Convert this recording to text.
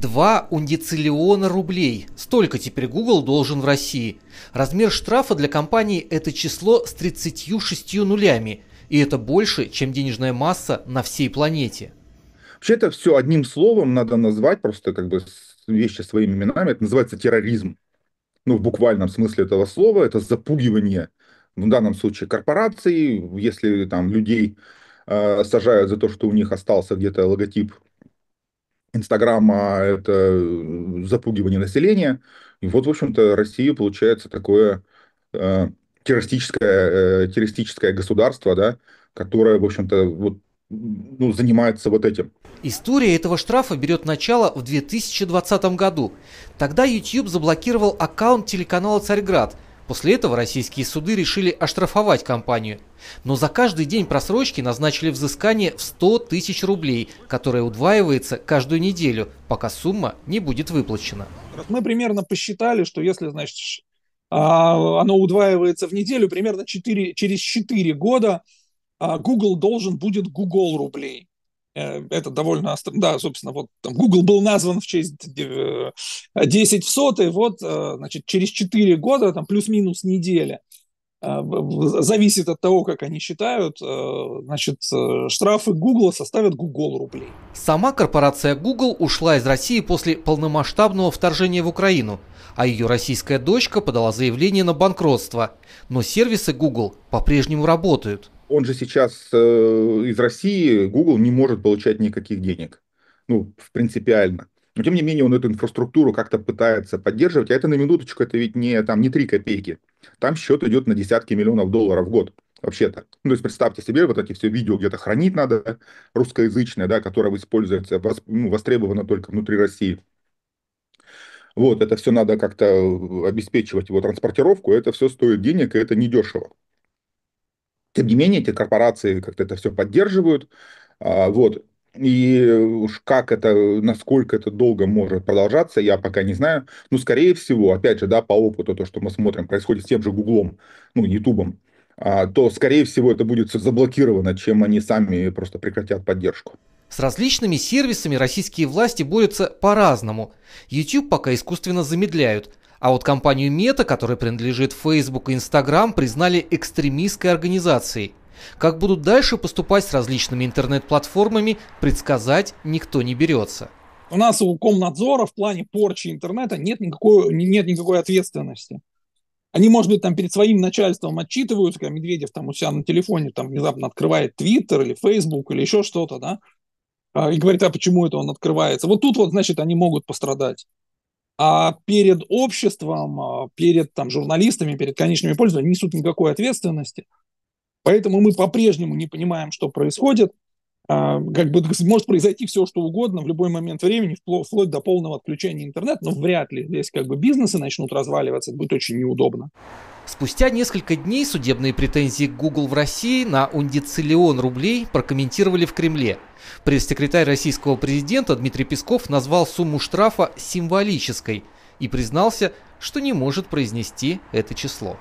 2 ундициллиона рублей. Столько теперь Google должен в России. Размер штрафа для компании – это число с 36 нулями. И это больше, чем денежная масса на всей планете. Вообще это все одним словом надо назвать, просто как бы вещи своими именами. Это называется терроризм. Ну, в буквальном смысле этого слова. Это запугивание, ну, в данном случае, корпораций. Если там людей э, сажают за то, что у них остался где-то логотип Инстаграма – это э, запугивание населения. И вот, в общем-то, Россия получается такое э, террористическое, э, террористическое государство, да, которое, в общем-то, вот ну, занимается вот этим. История этого штрафа берет начало в 2020 году. Тогда YouTube заблокировал аккаунт телеканала «Царьград», После этого российские суды решили оштрафовать компанию. Но за каждый день просрочки назначили взыскание в 100 тысяч рублей, которое удваивается каждую неделю, пока сумма не будет выплачена. Мы примерно посчитали, что если, значит, а, оно удваивается в неделю, примерно 4, через 4 года а, Google должен будет Google рублей. Э, это довольно... Да, собственно, вот там Google был назван в честь 10 в сотый, вот, э, значит, через 4 года, там, плюс-минус неделя, э, зависит от того, как они считают, значит, штрафы Google составят Google рублей. Сама корпорация Google ушла из России после полномасштабного вторжения в Украину, а ее российская дочка подала заявление на банкротство. Но сервисы Google по-прежнему работают он же сейчас э, из России, Google не может получать никаких денег. Ну, принципиально. Но тем не менее он эту инфраструктуру как-то пытается поддерживать. А это на минуточку, это ведь не, там, не 3 копейки. Там счет идет на десятки миллионов долларов в год вообще-то. Ну, то есть представьте себе, вот эти все видео где-то хранить надо, русскоязычное, да, которое используется, вос, ну, востребовано только внутри России. Вот, это все надо как-то э, обеспечивать его транспортировку, это все стоит денег, и это недешево. Тем не менее, эти корпорации как-то это все поддерживают. А, вот. И уж как это, насколько это долго может продолжаться, я пока не знаю. Но, скорее всего, опять же, да, по опыту, то, что мы смотрим, происходит с тем же Гуглом, ну, Ютубом, а, то, скорее всего, это будет все заблокировано, чем они сами просто прекратят поддержку. С различными сервисами российские власти борются по-разному. YouTube пока искусственно замедляют, а вот компанию Мета, которая принадлежит Facebook и Instagram, признали экстремистской организацией. Как будут дальше поступать с различными интернет-платформами, предсказать никто не берется. У нас у Комнадзора в плане порчи интернета нет никакой, нет никакой ответственности. Они, может быть, там перед своим начальством отчитываются, когда Медведев там у себя на телефоне там внезапно открывает Твиттер или Фейсбук или еще что-то, да, а, и говорит, а почему это он открывается. Вот тут вот, значит, они могут пострадать а перед обществом, а, перед там, журналистами, перед конечными пользователями несут никакой ответственности. Поэтому мы по-прежнему не понимаем, что происходит. А, как бы может произойти все, что угодно в любой момент времени, вплоть до полного отключения интернета, но вряд ли здесь как бы бизнесы начнут разваливаться, это будет очень неудобно. Спустя несколько дней судебные претензии Google в России на ундициллион рублей прокомментировали в Кремле. Пресс-секретарь российского президента Дмитрий Песков назвал сумму штрафа символической и признался, что не может произнести это число.